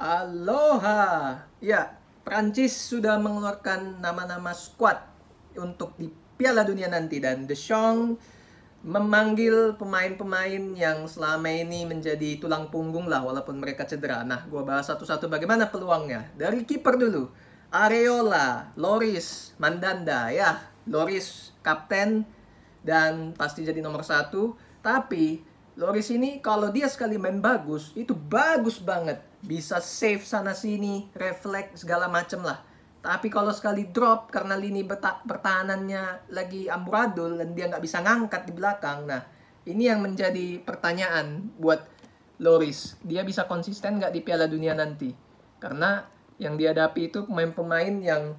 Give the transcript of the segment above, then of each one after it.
Aloha. Ya, Prancis sudah mengeluarkan nama-nama squad untuk di Piala Dunia nanti dan Deschamps memanggil pemain-pemain yang selama ini menjadi tulang punggung lah walaupun mereka cedera. Nah, gua bahas satu-satu bagaimana peluangnya. Dari kiper dulu. Areola, Loris, Mandanda ya. Loris kapten dan pasti jadi nomor satu. Tapi Loris ini kalau dia sekali main bagus, itu bagus banget bisa save sana sini, reflect segala macam lah. Tapi kalau sekali drop karena lini pertahanannya lagi amburadul dan dia nggak bisa ngangkat di belakang, nah ini yang menjadi pertanyaan buat Loris. Dia bisa konsisten nggak di Piala Dunia nanti? Karena yang dihadapi itu pemain-pemain yang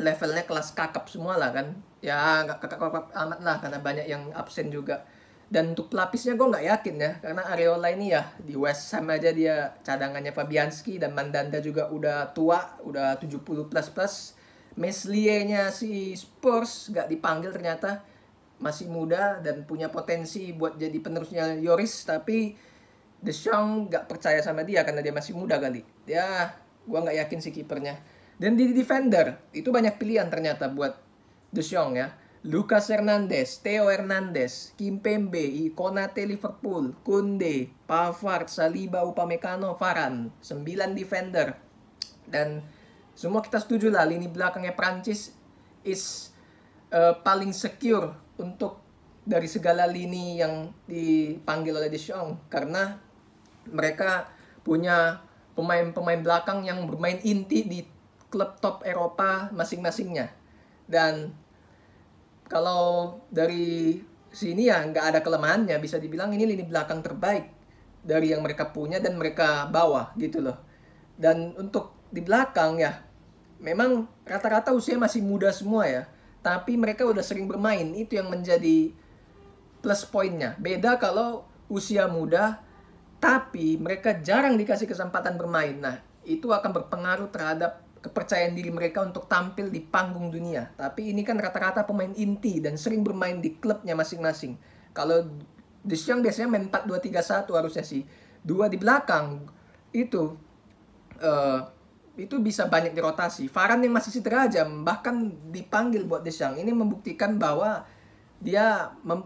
levelnya kelas kakap semua lah kan. Ya nggak kakap-kakap amat lah karena banyak yang absen juga. Dan untuk pelapisnya gue nggak yakin ya, karena Areola ini ya di West Ham aja dia cadangannya Fabianski dan Mandanda juga udah tua, udah 70 plus plus. meslier si Spurs nggak dipanggil ternyata masih muda dan punya potensi buat jadi penerusnya Yoris tapi The Deschamps nggak percaya sama dia karena dia masih muda kali. Ya, gue nggak yakin si kipernya. Dan di defender itu banyak pilihan ternyata buat The Deschamps ya Lucas Hernandez, Theo Hernandez, Kimpembe, Konate Liverpool, Kunde, Pavard, Saliba, Upamecano, Varan. 9 defender. Dan semua kita setuju lah lini belakangnya Prancis is uh, paling secure untuk dari segala lini yang dipanggil oleh Deschamps karena mereka punya pemain-pemain belakang yang bermain inti di klub top Eropa masing-masingnya. Dan kalau dari sini ya nggak ada kelemahannya bisa dibilang ini lini belakang terbaik dari yang mereka punya dan mereka bawa gitu loh dan untuk di belakang ya memang rata-rata usia masih muda semua ya tapi mereka udah sering bermain itu yang menjadi plus poinnya beda kalau usia muda tapi mereka jarang dikasih kesempatan bermain nah itu akan berpengaruh terhadap kepercayaan diri mereka untuk tampil di panggung dunia. Tapi ini kan rata-rata pemain inti dan sering bermain di klubnya masing-masing. Kalau Deschamps biasanya main 4-2-3-1 harusnya sih. Dua di belakang itu uh, itu bisa banyak dirotasi. Varane yang masih cedera aja bahkan dipanggil buat Deschamps. Ini membuktikan bahwa dia mem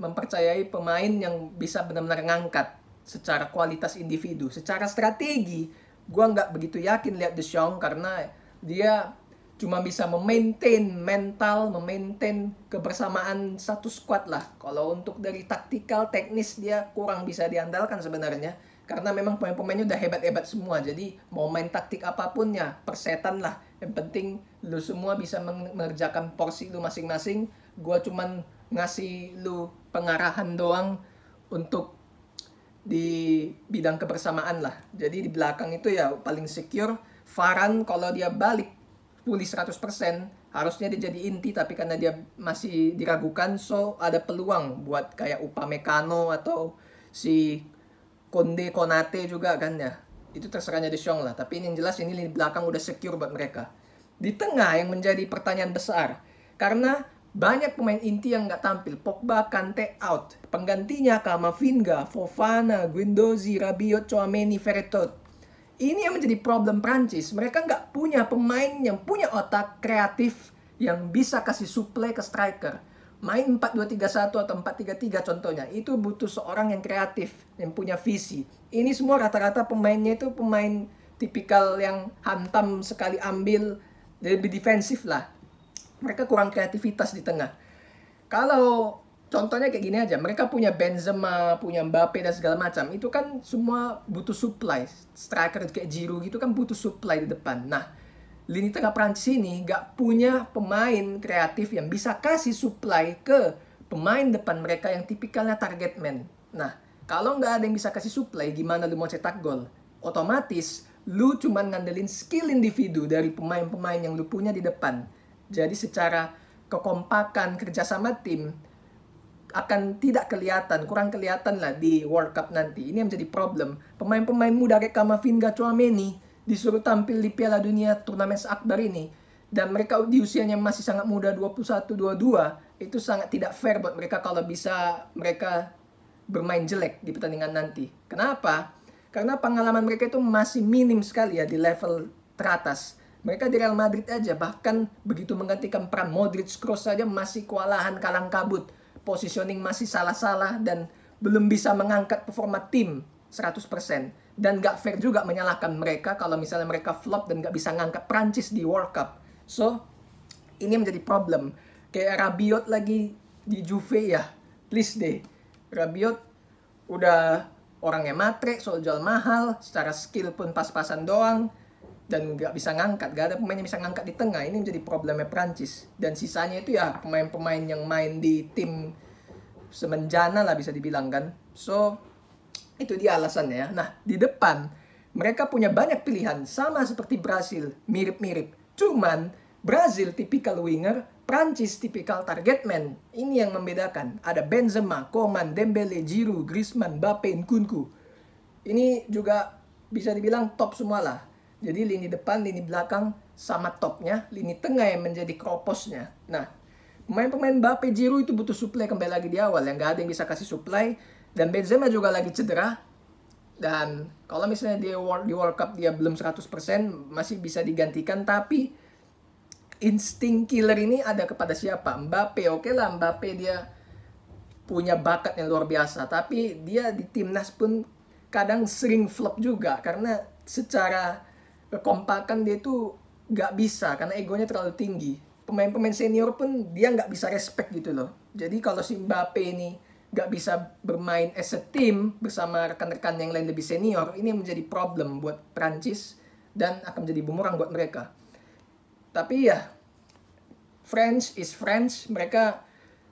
mempercayai pemain yang bisa benar-benar ngangkat secara kualitas individu, secara strategi gue nggak begitu yakin lihat The Jong karena dia cuma bisa memaintain mental, memaintain kebersamaan satu squad lah. Kalau untuk dari taktikal, teknis dia kurang bisa diandalkan sebenarnya. Karena memang pemain-pemainnya udah hebat-hebat semua. Jadi mau main taktik apapun ya, persetan lah. Yang penting lu semua bisa mengerjakan porsi lu masing-masing. Gua cuman ngasih lu pengarahan doang untuk di bidang kebersamaan lah. Jadi di belakang itu ya paling secure. Varan kalau dia balik pulih 100% harusnya dia jadi inti tapi karena dia masih diragukan so ada peluang buat kayak Upamecano atau si Konde Konate juga kan ya. Itu terserahnya De Jong lah. Tapi yang jelas ini di belakang udah secure buat mereka. Di tengah yang menjadi pertanyaan besar karena banyak pemain inti yang nggak tampil. Pogba, Kante out. Penggantinya kama Kamavinga, Fofana, Guendouzi, Rabiot, Chouameni, Vertot. Ini yang menjadi problem Prancis. Mereka nggak punya pemain yang punya otak kreatif yang bisa kasih suplai ke striker. Main 4-2-3-1 atau 4-3-3 contohnya. Itu butuh seorang yang kreatif, yang punya visi. Ini semua rata-rata pemainnya itu pemain tipikal yang hantam sekali ambil, lebih defensif lah mereka kurang kreativitas di tengah. Kalau contohnya kayak gini aja, mereka punya Benzema, punya Mbappe dan segala macam. Itu kan semua butuh supply. Striker kayak Giroud gitu kan butuh supply di depan. Nah, lini tengah Prancis ini gak punya pemain kreatif yang bisa kasih supply ke pemain depan mereka yang tipikalnya target man. Nah, kalau nggak ada yang bisa kasih supply, gimana lu mau cetak gol? Otomatis, lu cuman ngandelin skill individu dari pemain-pemain yang lu punya di depan jadi secara kekompakan kerjasama tim akan tidak kelihatan, kurang kelihatan lah di World Cup nanti. Ini yang menjadi problem. Pemain-pemain muda kayak Kamavinga, Chouameni disuruh tampil di Piala Dunia turnamen seakbar ini dan mereka di usianya masih sangat muda 21 22 itu sangat tidak fair buat mereka kalau bisa mereka bermain jelek di pertandingan nanti. Kenapa? Karena pengalaman mereka itu masih minim sekali ya di level teratas. Mereka di Real Madrid aja bahkan begitu menggantikan peran Modric Kroos saja masih kewalahan kalang kabut. Positioning masih salah-salah dan belum bisa mengangkat performa tim 100%. Dan gak fair juga menyalahkan mereka kalau misalnya mereka flop dan gak bisa ngangkat Prancis di World Cup. So, ini menjadi problem. Kayak Rabiot lagi di Juve ya. Please deh. Rabiot udah orangnya matre, soal jual mahal, secara skill pun pas-pasan doang dan nggak bisa ngangkat, gak ada pemain yang bisa ngangkat di tengah. Ini menjadi problemnya Prancis. Dan sisanya itu ya pemain-pemain yang main di tim semenjana lah bisa dibilang kan. So itu dia alasannya. Ya. Nah di depan mereka punya banyak pilihan sama seperti Brasil, mirip-mirip. Cuman Brazil tipikal winger, Prancis tipikal target man. Ini yang membedakan. Ada Benzema, Coman, Dembele, Giroud, Griezmann, Mbappe, Nkunku. Ini juga bisa dibilang top semua lah jadi lini depan, lini belakang sama topnya, lini tengah yang menjadi kroposnya. Nah, pemain-pemain Mbappe, Giroud itu butuh suplai kembali lagi di awal. Yang gak ada yang bisa kasih suplai Dan Benzema juga lagi cedera. Dan kalau misalnya di World, di World Cup dia belum 100% masih bisa digantikan. Tapi insting killer ini ada kepada siapa? Mbappe, oke okay lah Mbappe dia punya bakat yang luar biasa. Tapi dia di timnas pun kadang sering flop juga. Karena secara kekompakan dia tuh nggak bisa karena egonya terlalu tinggi. Pemain-pemain senior pun dia nggak bisa respect gitu loh. Jadi kalau si Mbappe ini nggak bisa bermain as a team bersama rekan-rekan yang lain lebih senior, ini menjadi problem buat Prancis dan akan menjadi bumerang buat mereka. Tapi ya, French is French, mereka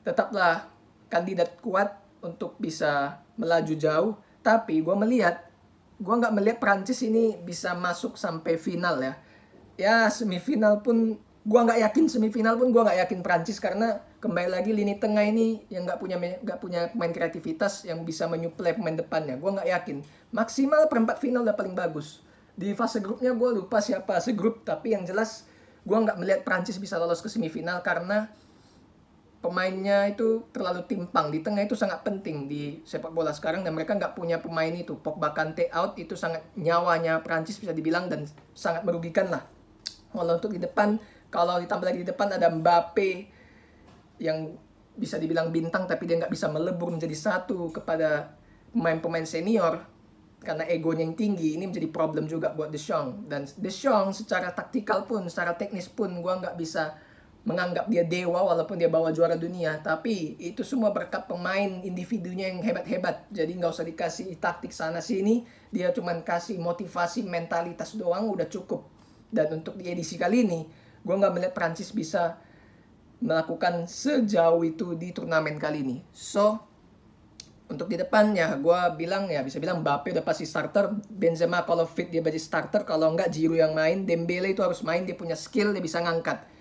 tetaplah kandidat kuat untuk bisa melaju jauh. Tapi gue melihat gue nggak melihat Prancis ini bisa masuk sampai final ya. Ya semifinal pun gue nggak yakin semifinal pun gue nggak yakin Prancis karena kembali lagi lini tengah ini yang nggak punya nggak punya pemain kreativitas yang bisa menyuplai pemain depannya. Gue nggak yakin. Maksimal perempat final udah paling bagus. Di fase grupnya gue lupa siapa segrup tapi yang jelas gue nggak melihat Prancis bisa lolos ke semifinal karena pemainnya itu terlalu timpang di tengah itu sangat penting di sepak bola sekarang dan mereka nggak punya pemain itu Pogba Kante out itu sangat nyawanya Prancis bisa dibilang dan sangat merugikan lah walau untuk di depan kalau ditambah lagi di depan ada Mbappe yang bisa dibilang bintang tapi dia nggak bisa melebur menjadi satu kepada pemain-pemain senior karena egonya yang tinggi ini menjadi problem juga buat Deschamps dan Deschamps secara taktikal pun secara teknis pun gua nggak bisa menganggap dia dewa walaupun dia bawa juara dunia. Tapi itu semua berkat pemain individunya yang hebat-hebat. Jadi nggak usah dikasih taktik sana-sini. Dia cuma kasih motivasi mentalitas doang udah cukup. Dan untuk di edisi kali ini, gue nggak melihat Prancis bisa melakukan sejauh itu di turnamen kali ini. So, untuk di depannya gue bilang ya bisa bilang Mbappe udah pasti starter Benzema kalau fit dia jadi starter kalau nggak Giroud yang main Dembele itu harus main dia punya skill dia bisa ngangkat